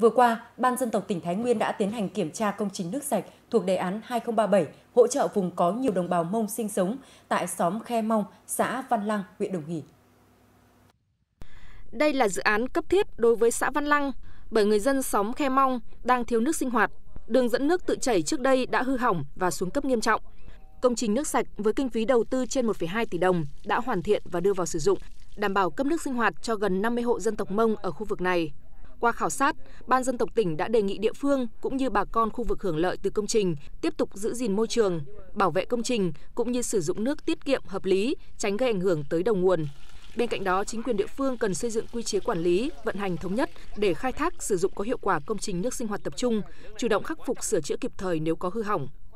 Vừa qua, Ban dân tộc tỉnh Thái Nguyên đã tiến hành kiểm tra công trình nước sạch thuộc đề án 2037 hỗ trợ vùng có nhiều đồng bào Mông sinh sống tại xóm Khe Mong, xã Văn Lăng, huyện Đồng Hỷ. Đây là dự án cấp thiết đối với xã Văn Lăng bởi người dân xóm Khe Mong đang thiếu nước sinh hoạt. Đường dẫn nước tự chảy trước đây đã hư hỏng và xuống cấp nghiêm trọng. Công trình nước sạch với kinh phí đầu tư trên 1,2 tỷ đồng đã hoàn thiện và đưa vào sử dụng, đảm bảo cấp nước sinh hoạt cho gần 50 hộ dân tộc Mông ở khu vực này. Qua khảo sát, Ban dân tộc tỉnh đã đề nghị địa phương cũng như bà con khu vực hưởng lợi từ công trình tiếp tục giữ gìn môi trường, bảo vệ công trình cũng như sử dụng nước tiết kiệm hợp lý, tránh gây ảnh hưởng tới đầu nguồn. Bên cạnh đó, chính quyền địa phương cần xây dựng quy chế quản lý, vận hành thống nhất để khai thác sử dụng có hiệu quả công trình nước sinh hoạt tập trung, chủ động khắc phục sửa chữa kịp thời nếu có hư hỏng.